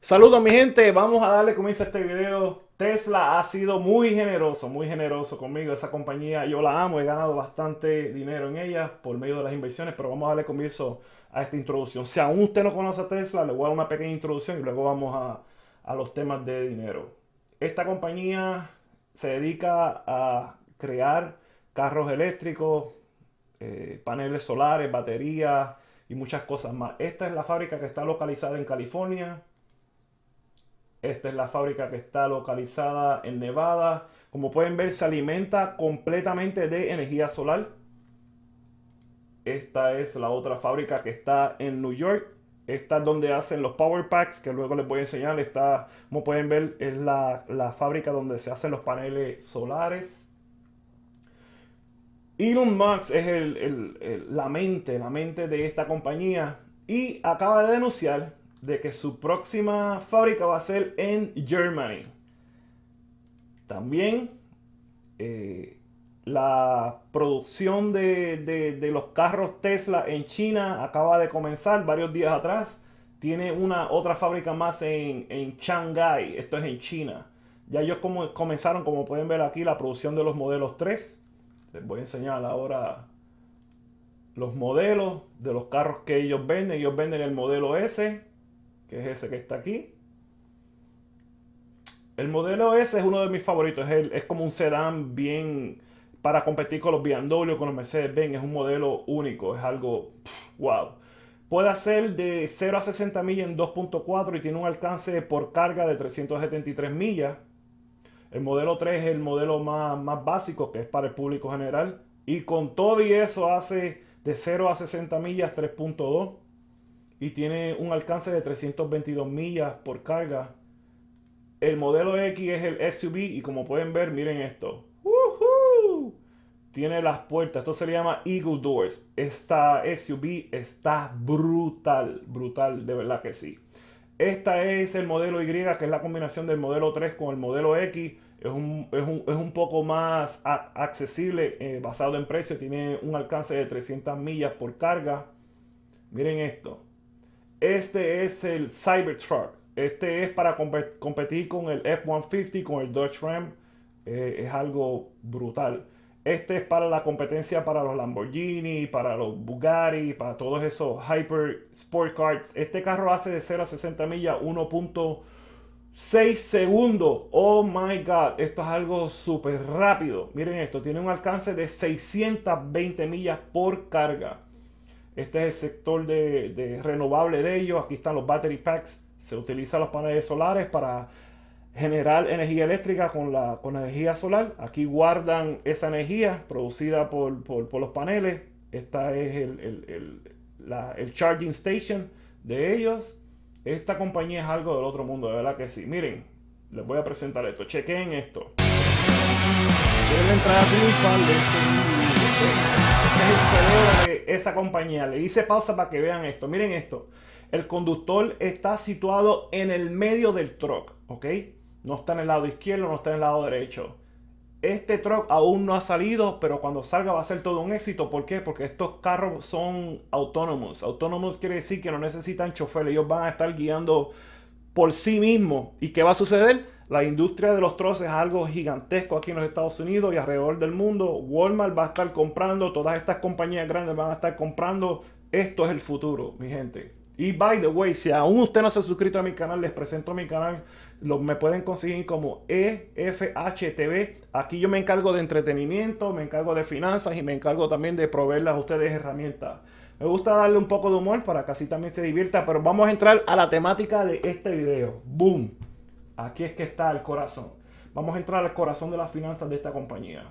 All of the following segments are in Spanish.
Saludos mi gente, vamos a darle comienzo a este video. Tesla ha sido muy generoso, muy generoso conmigo. Esa compañía yo la amo, he ganado bastante dinero en ella por medio de las inversiones, pero vamos a darle comienzo a esta introducción. Si aún usted no conoce a Tesla, le voy a dar una pequeña introducción y luego vamos a, los temas de dinero. Esta compañía se dedica a crear carros eléctricos, eh, paneles solares, baterías y muchas cosas más. Esta es la fábrica que está localizada en California esta es la fábrica que está localizada en Nevada. Como pueden ver, se alimenta completamente de energía solar. Esta es la otra fábrica que está en New York. Esta es donde hacen los power packs, que luego les voy a enseñar. como pueden ver, es la, fábrica donde se hacen los paneles solares. Elon Musk es la mente, la mente de esta compañía. Y acaba de denunciar de que su próxima fábrica va a ser en Germany. También eh, la producción de, los carros Tesla en China acaba de comenzar varios días atrás. Tiene una otra fábrica más en, en Shanghai, esto es en China. Ya ellos como, comenzaron, como pueden ver aquí, la producción de los modelos 3. Les voy a enseñar ahora los modelos de los carros que ellos venden. Ellos venden el modelo S, que es ese que está aquí. El modelo S es uno de mis favoritos, es, como un sedán bien para competir con los BMW, con los Mercedes-Benz, es un modelo único, es algo wow. Puede hacer de 0 a 60 millas en 2.4 y tiene un alcance por carga de 373 millas. El modelo 3 es el modelo más, más básico que es para el público general. Y con todo y eso hace de 0 a 60 millas 3.2 y tiene un alcance de 322 millas por carga. El modelo X es el SUV y como pueden ver, miren esto. Tiene las puertas, esto se llama Eagle Doors. Esta SUV está brutal, brutal, de verdad que sí. Esta es el modelo Y, que es la combinación del modelo 3 con el modelo X. Es un, poco más accesible eh, basado en precio. Tiene un alcance de 300 millas por carga. Miren esto. Este es el Cybertruck. Este es para competir con el F-150, con el Dodge Ram. Eh, es algo brutal. Este es para la competencia para los Lamborghini, para los Bugatti, para todos esos Hyper Sport Cars. Este carro hace de 0 a 60 millas 1.6 segundos. Oh my God, esto es algo súper rápido. Miren esto, tiene un alcance de 620 millas por carga. Este es el sector de, de renovable de ellos. Aquí están los battery packs. Se utilizan los paneles solares para generar energía eléctrica con la, con energía solar. Aquí guardan esa energía producida por, por, los paneles. Esta es el, el, el, la, el, charging station de ellos. Esta compañía es algo del otro mundo, de verdad que sí. Miren, les voy a presentar esto. Chequen esto. entrar de esa compañía. Le hice pausa para que vean esto. Miren esto. El conductor está situado en el medio del truck, ¿ok? No está en el lado izquierdo, no está en el lado derecho. Este truck aún no ha salido, pero cuando salga va a ser todo un éxito. ¿Por qué? Porque estos carros son autónomos. Autónomos quiere decir que no necesitan chofer. Ellos van a estar guiando por sí mismos. ¿Y qué va a suceder? La industria de los troces es algo gigantesco aquí en los Estados Unidos y alrededor del mundo. Walmart va a estar comprando, todas estas compañías grandes van a estar comprando. Esto es el futuro, mi gente. Y by the way, si aún usted no se ha suscrito a mi canal, les presento mi canal. Lo, me pueden conseguir como EFHTV. Aquí yo me encargo de entretenimiento, me encargo de finanzas y me encargo también de proveerles a ustedes herramientas. Me gusta darle un poco de humor para que así también se divierta, pero vamos a entrar a la temática de este video. ¡Boom! Aquí es que está el corazón. Vamos a entrar al corazón de las finanzas de esta compañía.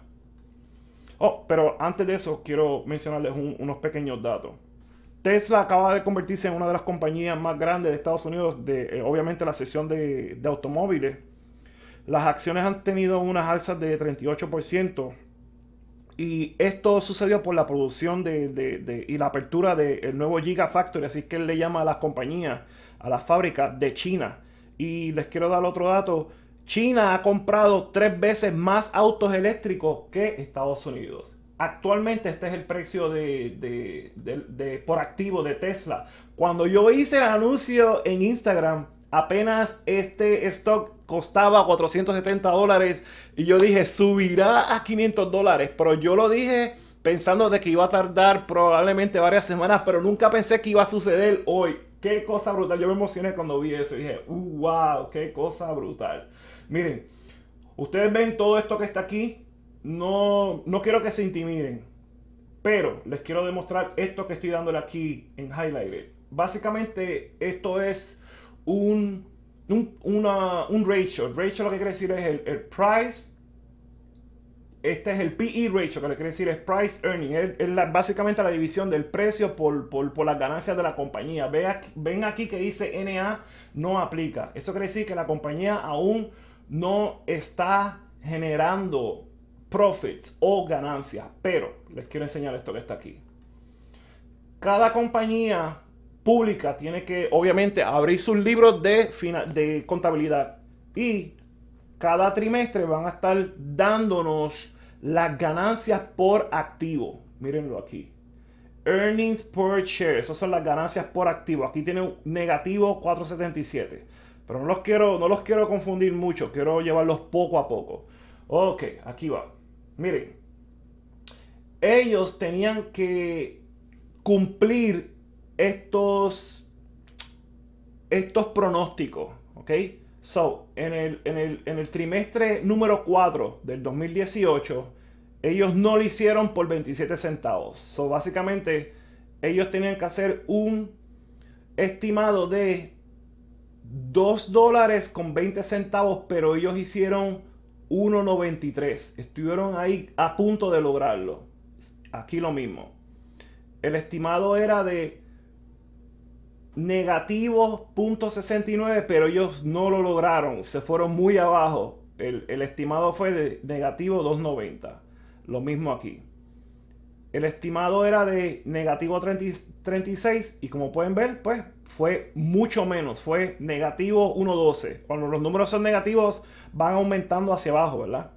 Oh, pero antes de eso quiero mencionarles unos pequeños datos. Tesla acaba de convertirse en una de las compañías más grandes de Estados Unidos, de eh, obviamente la sesión de, automóviles. Las acciones han tenido unas alzas de 38%. Y esto sucedió por la producción de, y la apertura del nuevo Gigafactory, así que él le llama a las compañías, a las fábricas de China. Y les quiero dar otro dato. China ha comprado tres veces más autos eléctricos que Estados Unidos. Actualmente este es el precio de, por activo de Tesla. Cuando yo hice el anuncio en Instagram, apenas este stock costaba 470 dólares y yo dije subirá a 500 dólares, pero yo lo dije pensando de que iba a tardar probablemente varias semanas, pero nunca pensé que iba a suceder hoy. Qué cosa brutal. Yo me emocioné cuando vi eso y dije, wow, uh, qué cosa brutal. Miren, ustedes ven todo esto que está aquí. No, no quiero que se intimiden, pero les quiero demostrar esto que estoy dándole aquí en Highlighted. Básicamente, esto es un, un, una, un ratio. ratio lo que quiere decir es el price este es el PE ratio, que le quiere decir es price earning. Es, básicamente la división del precio por, las ganancias de la compañía. Ven aquí, ven aquí que dice NA no aplica. Eso quiere decir que la compañía aún no está generando profits o ganancias. Pero les quiero enseñar esto que está aquí. Cada compañía pública tiene que, obviamente, abrir sus libros de, de contabilidad y cada trimestre van a estar dándonos las ganancias por activo. Mírenlo aquí. Earnings per share. Esas son las ganancias por activo. Aquí tiene un negativo 477. Pero no los quiero, no los quiero confundir mucho. Quiero llevarlos poco a poco. Ok, aquí va. Miren. Ellos tenían que cumplir estos, estos pronósticos. ¿Ok? So, en el, trimestre número 4 del 2018, ellos no lo hicieron por 27 centavos. So, básicamente, ellos tenían que hacer un estimado de 2 dólares con 20 centavos, pero ellos hicieron 1.93. Estuvieron ahí a punto de lograrlo. Aquí lo mismo. El estimado era de negativo .69, pero ellos no lo lograron, se fueron muy abajo. El, estimado fue de negativo 290, lo mismo aquí. El estimado era de negativo 36 y como pueden ver, pues fue mucho menos, fue negativo 1.12. Cuando los números son negativos van aumentando hacia abajo, ¿verdad?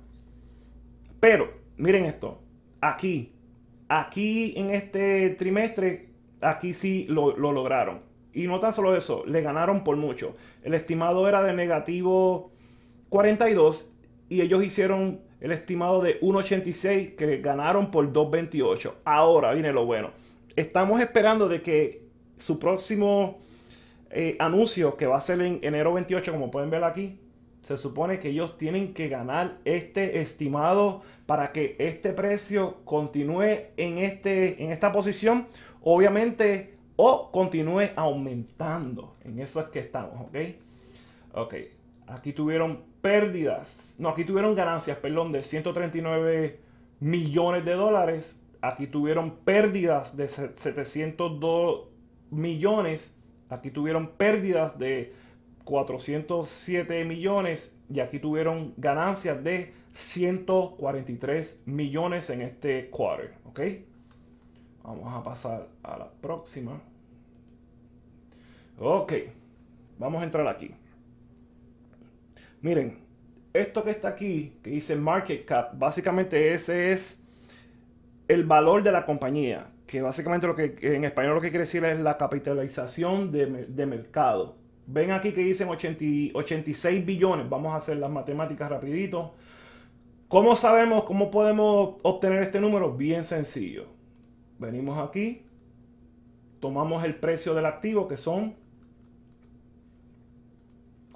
Pero, miren esto, aquí, aquí en este trimestre, aquí sí lo lograron. Y no tan solo eso, le ganaron por mucho. El estimado era de negativo 42 y ellos hicieron el estimado de 1.86 que ganaron por 2.28. Ahora viene lo bueno. Estamos esperando de que su próximo eh, anuncio, que va a ser en enero 28, como pueden ver aquí, se supone que ellos tienen que ganar este estimado para que este precio continúe en, este, en esta posición. Obviamente continúe aumentando en esas que estamos, ¿ok? Ok, aquí tuvieron pérdidas, no, aquí tuvieron ganancias, perdón, de 139 millones de dólares, aquí tuvieron pérdidas de 702 millones, aquí tuvieron pérdidas de 407 millones y aquí tuvieron ganancias de 143 millones en este quarter, ¿ok? Vamos a pasar a la próxima. Ok, vamos a entrar aquí. Miren, esto que está aquí, que dice market cap, básicamente ese es el valor de la compañía, que básicamente lo que en español lo que quiere decir es la capitalización de, mercado. Ven aquí que dicen 86 billones, vamos a hacer las matemáticas rapidito. ¿Cómo sabemos, cómo podemos obtener este número? Bien sencillo. Venimos aquí, tomamos el precio del activo, que son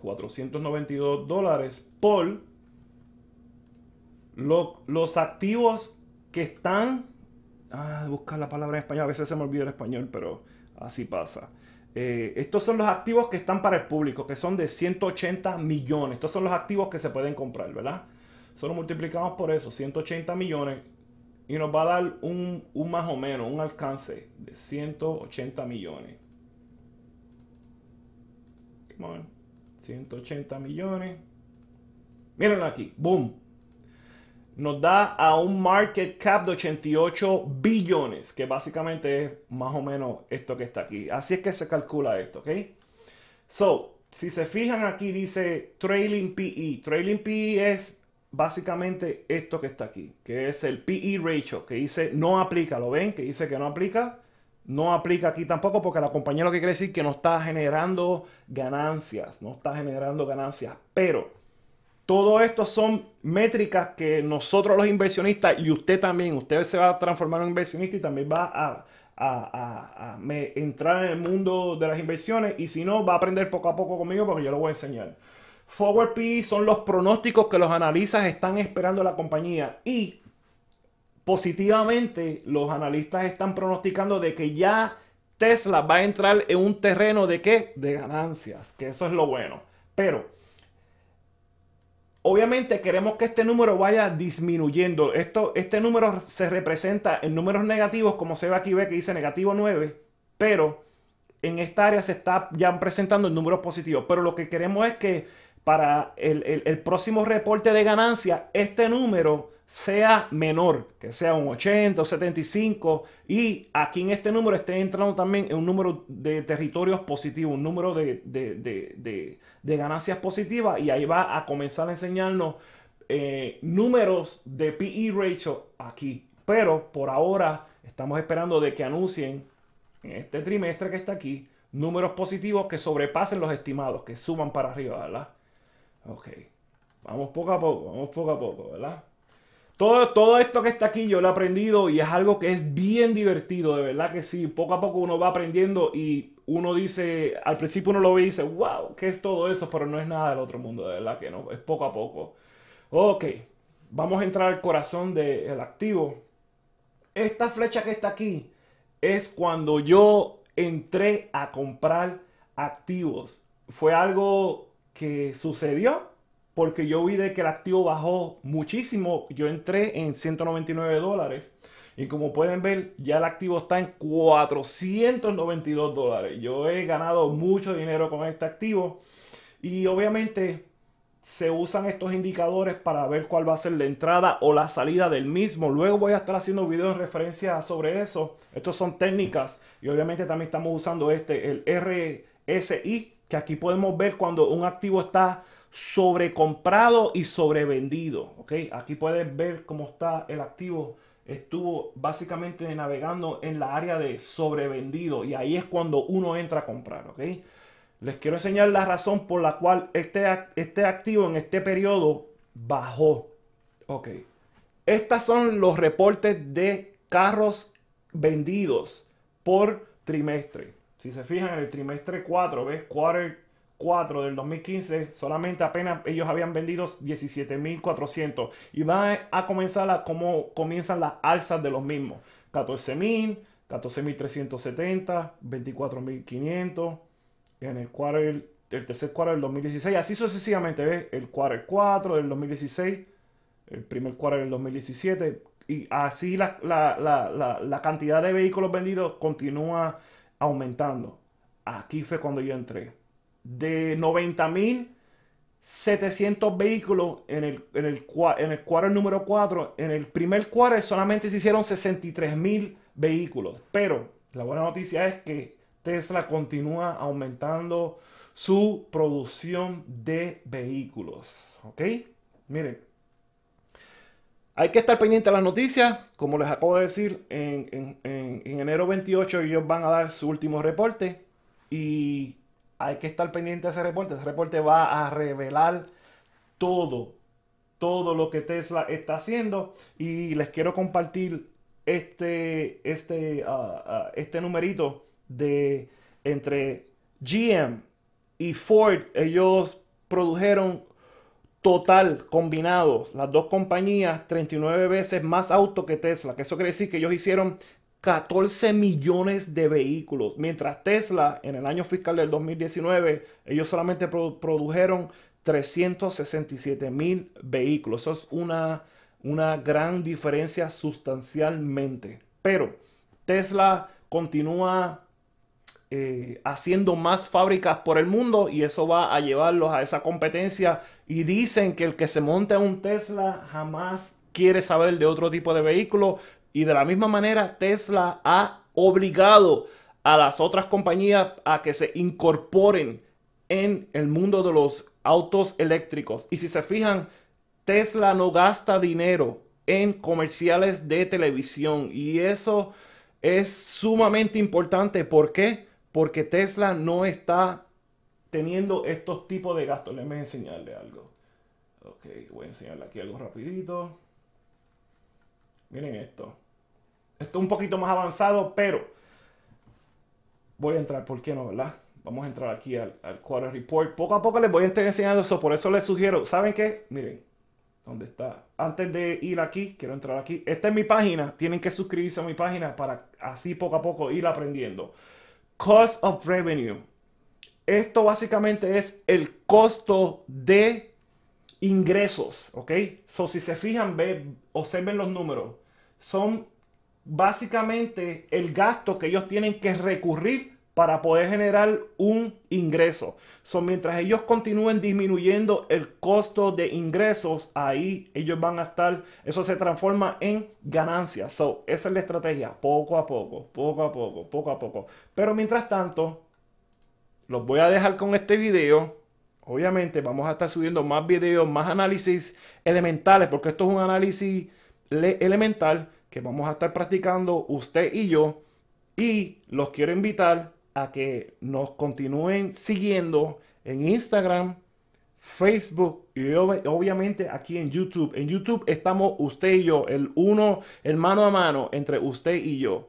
492 dólares por los activos que están... Ah, buscar la palabra en español, a veces se me olvida el español, pero así pasa. Eh, estos son los activos que están para el público, que son de 180 millones. Estos son los activos que se pueden comprar, ¿verdad? Solo multiplicamos por eso, 180 millones, y nos va a dar un, un más o menos, un alcance de 180 millones. Come on. 180 millones. miren aquí, boom. Nos da a un market cap de 88 billones, que básicamente es más o menos esto que está aquí. Así es que se calcula esto, ¿ok? So, si se fijan aquí dice trailing PE. Trailing PE es básicamente esto que está aquí, que es el PE ratio, que dice no aplica, ¿lo ven? Que dice que no aplica no aplica aquí tampoco porque la compañía lo que quiere decir que no está generando ganancias, no está generando ganancias. Pero todo esto son métricas que nosotros los inversionistas y usted también, usted se va a transformar en inversionista y también va a, entrar en el mundo de las inversiones y si no, va a aprender poco a poco conmigo porque yo lo voy a enseñar. Forward P son los pronósticos que los analistas están esperando la compañía y positivamente los analistas están pronosticando de que ya Tesla va a entrar en un terreno de qué? De ganancias, que eso es lo bueno. Pero obviamente queremos que este número vaya disminuyendo. Esto, este número se representa en números negativos, como se ve aquí, ve que dice negativo 9, pero en esta área se está ya presentando en números positivos. Pero lo que queremos es que para el, próximo reporte de ganancia este número sea menor, que sea un 80 o 75, y aquí en este número esté entrando también un número de territorios positivos, un número de, ganancias positivas, y ahí va a comenzar a enseñarnos eh, números de PE ratio aquí. Pero por ahora estamos esperando de que anuncien en este trimestre que está aquí números positivos que sobrepasen los estimados, que suban para arriba, Ok. Vamos poco a poco, vamos poco a poco, ¿verdad? Todo, todo esto que está aquí yo lo he aprendido y es algo que es bien divertido, de verdad que sí. Poco a poco uno va aprendiendo y uno dice, al principio uno lo ve y dice, wow, ¿qué es todo eso? Pero no es nada del otro mundo, de verdad que no, es poco a poco. Ok, vamos a entrar al corazón del activo. Esta flecha que está aquí es cuando yo entré a comprar activos. Fue algo que sucedió porque yo vi de que el activo bajó muchísimo. Yo entré en 199 dólares y como pueden ver ya el activo está en 492 dólares. Yo he ganado mucho dinero con este activo y obviamente se usan estos indicadores para ver cuál va a ser la entrada o la salida del mismo. Luego voy a estar haciendo videos en referencia sobre eso. Estos son técnicas y obviamente también estamos usando este, el RSI que aquí podemos ver cuando un activo está sobrecomprado y sobrevendido. ¿ok? Aquí puedes ver cómo está el activo. Estuvo básicamente navegando en la área de sobrevendido y ahí es cuando uno entra a comprar. Les quiero enseñar la razón por la cual este, este activo en este periodo bajó. Estos Estas son los reportes de carros vendidos por trimestre. Si se fijan en el trimestre 4, ¿ves? Quarter 4 del 2015, solamente apenas ellos habían vendido 17.400. Y van a comenzar a como comienzan las alzas de los mismos. 14.000, 14.370, 24.500. En el quarter, el tercer cuarto del 2016, así sucesivamente, ¿ves? El quarter 4 del 2016, el primer cuarto del 2017, y así la, la, cantidad de vehículos vendidos continúa aumentando. Aquí fue cuando yo entré. De 90.700 vehículos en el, en, el, en el cuadro número 4, en el primer cuadro solamente se hicieron 63.000 vehículos. Pero la buena noticia es que Tesla continúa aumentando su producción de vehículos. ¿Ok? Miren. Hay que estar pendiente de las noticias. Como les acabo de decir, en, enero 28 ellos van a dar su último reporte. Y hay que estar pendiente de ese reporte. Ese reporte va a revelar todo, todo lo que Tesla está haciendo. Y les quiero compartir este, este, ah, ah, este numerito de entre GM y Ford. Ellos produjeron total combinados, las dos compañías, 39 veces más auto que Tesla, que eso quiere decir que ellos hicieron 14 millones de vehículos, mientras Tesla en el año fiscal del 2019, ellos solamente produjeron 367 mil vehículos. Eso es una, una gran diferencia sustancialmente. Pero Tesla continúa eh, haciendo más fábricas por el mundo y eso va a llevarlos a esa competencia. Y dicen que el que se monte un Tesla jamás quiere saber de otro tipo de vehículo. Y de la misma manera, Tesla ha obligado a las otras compañías a que se incorporen en el mundo de los autos eléctricos. Y si se fijan, Tesla no gasta dinero en comerciales de televisión y eso es sumamente importante. porque qué? porque Tesla no está teniendo estos tipos de gastos. a enseñarle algo. Ok, voy a enseñarle aquí algo rapidito. Miren esto. Esto es un poquito más avanzado, pero voy a entrar, ¿por qué no, verdad? Vamos a entrar aquí al, al Quarter Report. Poco a poco les voy a estar enseñando eso, por eso les sugiero, ¿saben qué? Miren, ¿dónde está? Antes de ir aquí, quiero entrar aquí. Esta es mi página, tienen que suscribirse a mi página para así poco a poco ir aprendiendo cost of revenue. Esto básicamente es el costo de ingresos, ¿ok? So, si se fijan, ve, observen los números. Son básicamente el gasto que ellos tienen que recurrir para poder generar un ingreso. Son mientras ellos continúen disminuyendo el costo de ingresos, ahí ellos van a estar, eso se transforma en ganancias. So, esa es la estrategia, poco a poco, poco a poco, poco a poco. Pero mientras tanto, los voy a dejar con este video. Obviamente vamos a estar subiendo más videos, más análisis elementales, porque esto es un análisis elemental que vamos a estar practicando usted y yo. Y los quiero invitar a que nos continúen siguiendo en Instagram, Facebook y obviamente aquí en YouTube. En YouTube estamos usted y yo, el uno, el mano a mano entre usted y yo.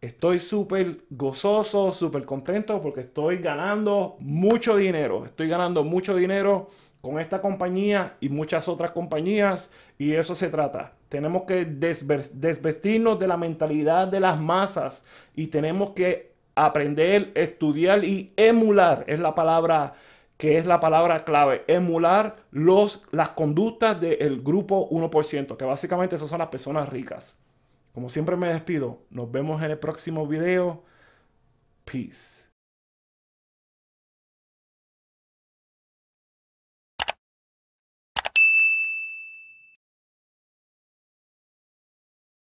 Estoy súper gozoso, súper contento porque estoy ganando mucho dinero. Estoy ganando mucho dinero con esta compañía y muchas otras compañías y eso se trata. Tenemos que desvestirnos de la mentalidad de las masas y tenemos que aprender, estudiar y emular es la palabra que es la palabra clave, emular los, las conductas del grupo 1%, que básicamente esas son las personas ricas. Como siempre me despido, nos vemos en el próximo video. Peace.